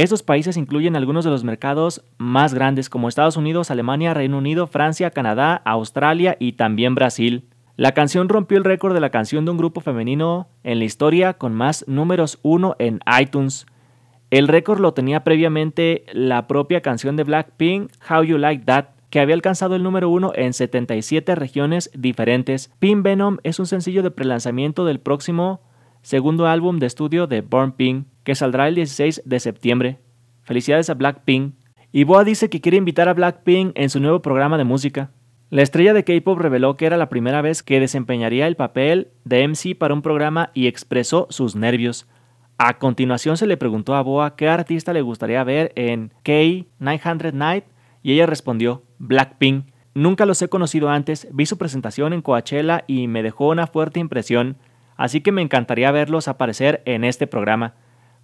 Estos países incluyen algunos de los mercados más grandes como Estados Unidos, Alemania, Reino Unido, Francia, Canadá, Australia y también Brasil. La canción rompió el récord de la canción de un grupo femenino en la historia con más números uno en iTunes. El récord lo tenía previamente la propia canción de Blackpink, How You Like That, que había alcanzado el número uno en 77 regiones diferentes. Pink Venom es un sencillo de prelanzamiento del próximo segundo álbum de estudio de Born Pink que saldrá el 16 de septiembre. Felicidades a Blackpink. Y Boa dice que quiere invitar a Blackpink en su nuevo programa de música. La estrella de K-pop reveló que era la primera vez que desempeñaría el papel de MC para un programa y expresó sus nervios. A continuación se le preguntó a Boa qué artista le gustaría ver en K900 Night y ella respondió Blackpink. Nunca los he conocido antes, vi su presentación en Coachella y me dejó una fuerte impresión, así que me encantaría verlos aparecer en este programa.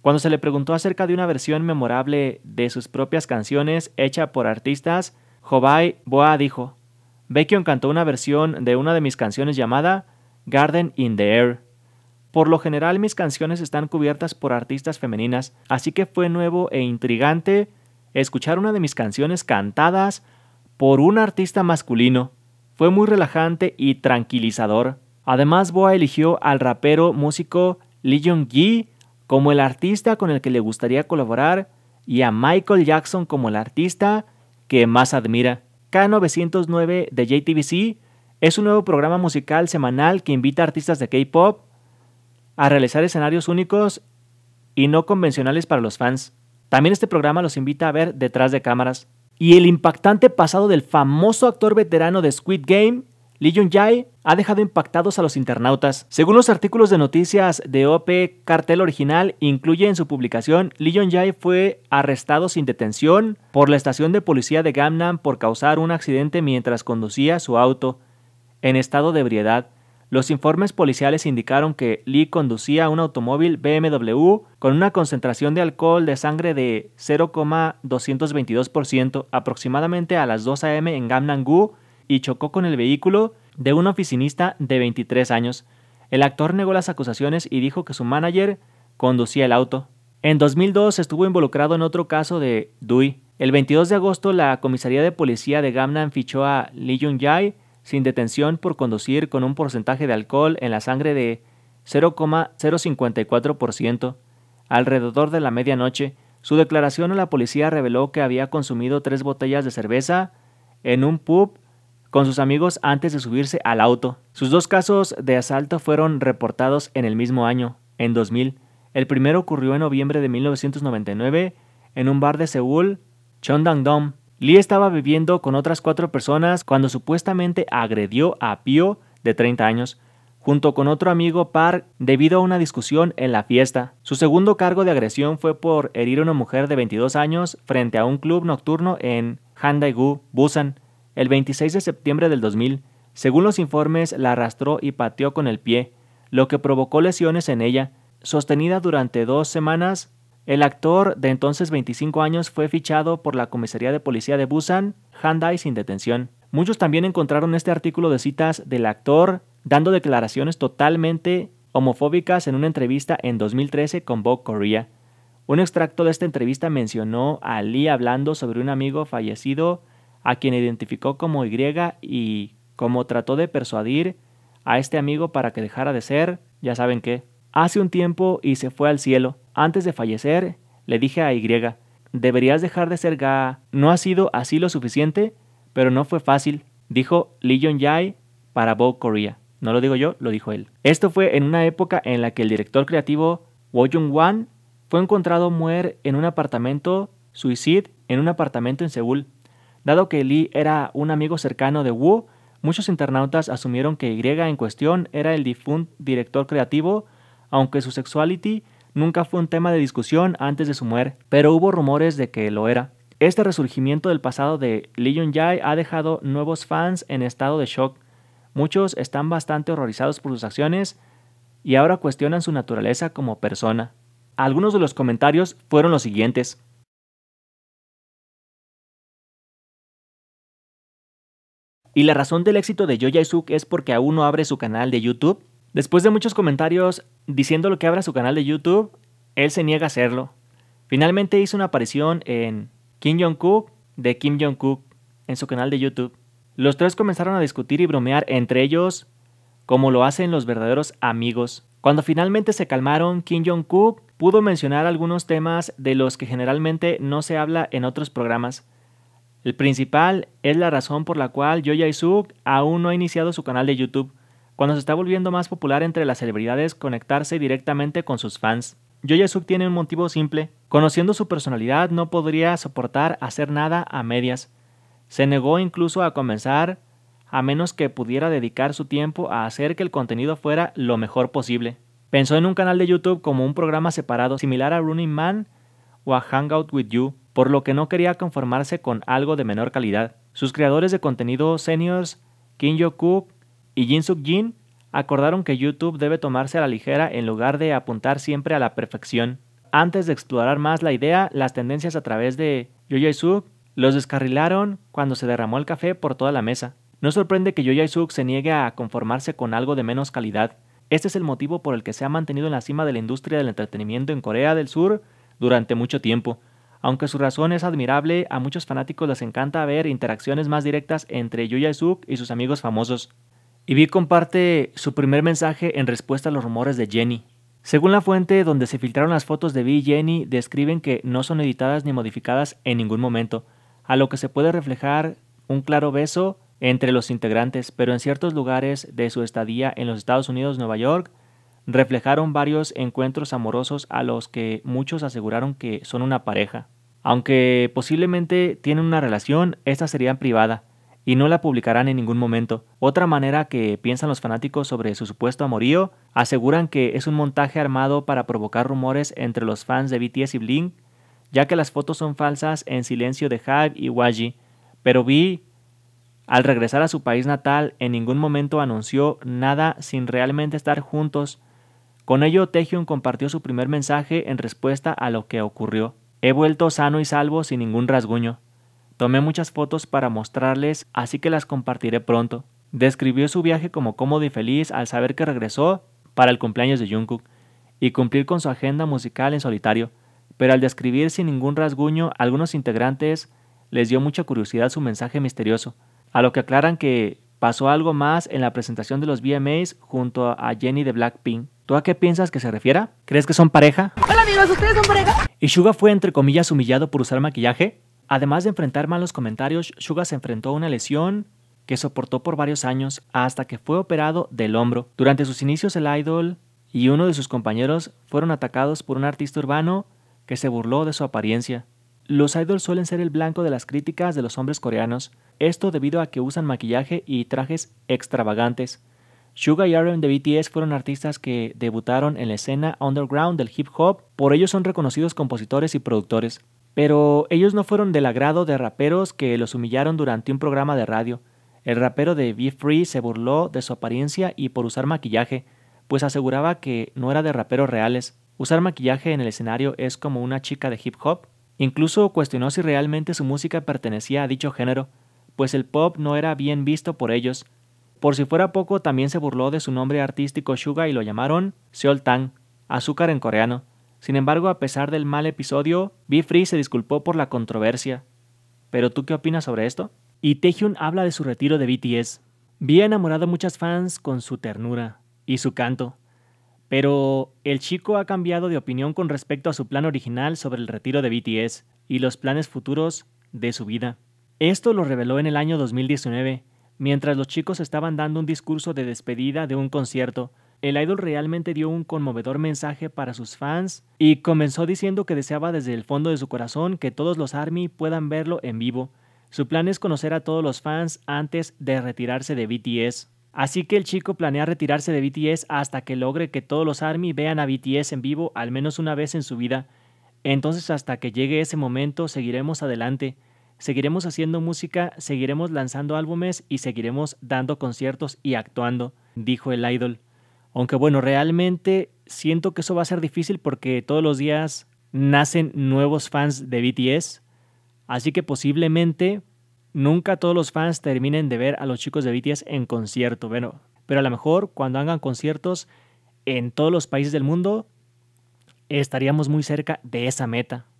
Cuando se le preguntó acerca de una versión memorable de sus propias canciones hecha por artistas, Jobai Boa dijo, Bekion cantó una versión de una de mis canciones llamada Garden in the Air. Por lo general mis canciones están cubiertas por artistas femeninas, así que fue nuevo e intrigante escuchar una de mis canciones cantadas por un artista masculino. Fue muy relajante y tranquilizador. Además, Boa eligió al rapero músico Lee jong como el artista con el que le gustaría colaborar y a Michael Jackson como el artista que más admira. K909 de JTBC es un nuevo programa musical semanal que invita a artistas de K-Pop a realizar escenarios únicos y no convencionales para los fans. También este programa los invita a ver detrás de cámaras. Y el impactante pasado del famoso actor veterano de Squid Game Lee Jung-jae ha dejado impactados a los internautas. Según los artículos de noticias de OP Cartel Original, incluye en su publicación, Lee Jong-jae fue arrestado sin detención por la estación de policía de Gamnam por causar un accidente mientras conducía su auto en estado de ebriedad. Los informes policiales indicaron que Lee conducía un automóvil BMW con una concentración de alcohol de sangre de 0,222% aproximadamente a las 2 a.m. en Gamnam-gu, y chocó con el vehículo de un oficinista de 23 años. El actor negó las acusaciones y dijo que su manager conducía el auto. En 2002 estuvo involucrado en otro caso de Dui. El 22 de agosto la comisaría de policía de Gamnan fichó a Lee Jung-jae sin detención por conducir con un porcentaje de alcohol en la sangre de 0,054%. Alrededor de la medianoche, su declaración a la policía reveló que había consumido tres botellas de cerveza en un pub con sus amigos antes de subirse al auto. Sus dos casos de asalto fueron reportados en el mismo año, en 2000. El primero ocurrió en noviembre de 1999 en un bar de Seúl, chondang dong Lee estaba viviendo con otras cuatro personas cuando supuestamente agredió a Pio, de 30 años, junto con otro amigo Park debido a una discusión en la fiesta. Su segundo cargo de agresión fue por herir a una mujer de 22 años frente a un club nocturno en Handae-gu, Busan. El 26 de septiembre del 2000, según los informes, la arrastró y pateó con el pie, lo que provocó lesiones en ella, sostenida durante dos semanas. El actor, de entonces 25 años, fue fichado por la Comisaría de Policía de Busan, Hyundai sin detención. Muchos también encontraron este artículo de citas del actor dando declaraciones totalmente homofóbicas en una entrevista en 2013 con Vogue Korea. Un extracto de esta entrevista mencionó a Lee hablando sobre un amigo fallecido a quien identificó como Y y como trató de persuadir a este amigo para que dejara de ser, ya saben qué, hace un tiempo y se fue al cielo. Antes de fallecer, le dije a Y, deberías dejar de ser Ga. No ha sido así lo suficiente, pero no fue fácil, dijo Lee Jong Jae para bo Korea. No lo digo yo, lo dijo él. Esto fue en una época en la que el director creativo Wo Jung Wan fue encontrado muerto en un apartamento, suicid en un apartamento en Seúl. Dado que Lee era un amigo cercano de Wu, muchos internautas asumieron que Y en cuestión era el difunto director creativo, aunque su sexuality nunca fue un tema de discusión antes de su muerte, pero hubo rumores de que lo era. Este resurgimiento del pasado de Lee yun jae ha dejado nuevos fans en estado de shock. Muchos están bastante horrorizados por sus acciones y ahora cuestionan su naturaleza como persona. Algunos de los comentarios fueron los siguientes. Y la razón del éxito de Yo Suk es porque aún no abre su canal de YouTube. Después de muchos comentarios diciendo lo que abra su canal de YouTube, él se niega a hacerlo. Finalmente hizo una aparición en Kim Jong-Kook de Kim Jong-Kook en su canal de YouTube. Los tres comenzaron a discutir y bromear entre ellos como lo hacen los verdaderos amigos. Cuando finalmente se calmaron, Kim Jong-Kook pudo mencionar algunos temas de los que generalmente no se habla en otros programas. El principal es la razón por la cual Yo Suk aún no ha iniciado su canal de YouTube, cuando se está volviendo más popular entre las celebridades conectarse directamente con sus fans. Yo Suk tiene un motivo simple, conociendo su personalidad no podría soportar hacer nada a medias. Se negó incluso a comenzar a menos que pudiera dedicar su tiempo a hacer que el contenido fuera lo mejor posible. Pensó en un canal de YouTube como un programa separado similar a Running Man o a Hangout with You, por lo que no quería conformarse con algo de menor calidad. Sus creadores de contenido seniors, Kim Yo-kook y Jin Suk-jin, acordaron que YouTube debe tomarse a la ligera en lugar de apuntar siempre a la perfección. Antes de explorar más la idea, las tendencias a través de Yo Suk los descarrilaron cuando se derramó el café por toda la mesa. No sorprende que Yo Suk se niegue a conformarse con algo de menos calidad. Este es el motivo por el que se ha mantenido en la cima de la industria del entretenimiento en Corea del Sur durante mucho tiempo. Aunque su razón es admirable, a muchos fanáticos les encanta ver interacciones más directas entre Yuya Suk y sus amigos famosos. Y Vi comparte su primer mensaje en respuesta a los rumores de Jenny. Según la fuente donde se filtraron las fotos de Vi y Jenny, describen que no son editadas ni modificadas en ningún momento, a lo que se puede reflejar un claro beso entre los integrantes, pero en ciertos lugares de su estadía en los Estados Unidos, Nueva York, reflejaron varios encuentros amorosos a los que muchos aseguraron que son una pareja. Aunque posiblemente tienen una relación, esta sería privada y no la publicarán en ningún momento. Otra manera que piensan los fanáticos sobre su supuesto amorío, aseguran que es un montaje armado para provocar rumores entre los fans de BTS y Blink, ya que las fotos son falsas en silencio de Hype y Waji, pero Vi al regresar a su país natal en ningún momento anunció nada sin realmente estar juntos con ello, Tejion compartió su primer mensaje en respuesta a lo que ocurrió. He vuelto sano y salvo sin ningún rasguño. Tomé muchas fotos para mostrarles, así que las compartiré pronto. Describió su viaje como cómodo y feliz al saber que regresó para el cumpleaños de Jungkook y cumplir con su agenda musical en solitario, pero al describir sin ningún rasguño algunos integrantes les dio mucha curiosidad su mensaje misterioso, a lo que aclaran que pasó algo más en la presentación de los VMAs junto a Jenny de Blackpink. ¿Tú a qué piensas que se refiera? ¿Crees que son pareja? Hola amigos, ¿ustedes son pareja? ¿Y Suga fue entre comillas humillado por usar maquillaje? Además de enfrentar malos comentarios, Suga se enfrentó a una lesión que soportó por varios años hasta que fue operado del hombro. Durante sus inicios el idol y uno de sus compañeros fueron atacados por un artista urbano que se burló de su apariencia. Los idols suelen ser el blanco de las críticas de los hombres coreanos, esto debido a que usan maquillaje y trajes extravagantes. Suga y RM de BTS fueron artistas que debutaron en la escena underground del hip hop, por ello son reconocidos compositores y productores. Pero ellos no fueron del agrado de raperos que los humillaron durante un programa de radio. El rapero de Be Free se burló de su apariencia y por usar maquillaje, pues aseguraba que no era de raperos reales. Usar maquillaje en el escenario es como una chica de hip hop. Incluso cuestionó si realmente su música pertenecía a dicho género, pues el pop no era bien visto por ellos, por si fuera poco, también se burló de su nombre artístico Suga y lo llamaron Seol-tang, azúcar en coreano. Sin embargo, a pesar del mal episodio, b Free se disculpó por la controversia. ¿Pero tú qué opinas sobre esto? Y Taehyun habla de su retiro de BTS. Vi enamorado a muchas fans con su ternura y su canto. Pero el chico ha cambiado de opinión con respecto a su plan original sobre el retiro de BTS y los planes futuros de su vida. Esto lo reveló en el año 2019 Mientras los chicos estaban dando un discurso de despedida de un concierto, el idol realmente dio un conmovedor mensaje para sus fans y comenzó diciendo que deseaba desde el fondo de su corazón que todos los ARMY puedan verlo en vivo. Su plan es conocer a todos los fans antes de retirarse de BTS. Así que el chico planea retirarse de BTS hasta que logre que todos los ARMY vean a BTS en vivo al menos una vez en su vida. Entonces hasta que llegue ese momento seguiremos adelante. Seguiremos haciendo música, seguiremos lanzando álbumes y seguiremos dando conciertos y actuando, dijo el idol. Aunque bueno, realmente siento que eso va a ser difícil porque todos los días nacen nuevos fans de BTS, así que posiblemente nunca todos los fans terminen de ver a los chicos de BTS en concierto, pero a lo mejor cuando hagan conciertos en todos los países del mundo, estaríamos muy cerca de esa meta.